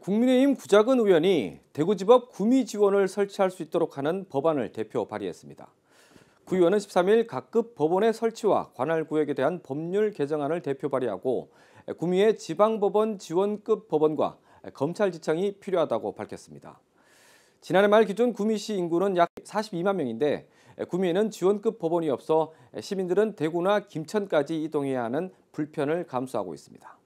국민의힘 구작은 의원이 대구지법 구미 지원을 설치할 수 있도록 하는 법안을 대표 발의했습니다. 구 의원은 13일 각급 법원의 설치와 관할 구역에 대한 법률 개정안을 대표 발의하고 구미의 지방법원 지원급 법원과 검찰지청이 필요하다고 밝혔습니다. 지난해 말 기준 구미시 인구는 약 42만 명인데 구미에는 지원급 법원이 없어 시민들은 대구나 김천까지 이동해야 하는 불편을 감수하고 있습니다.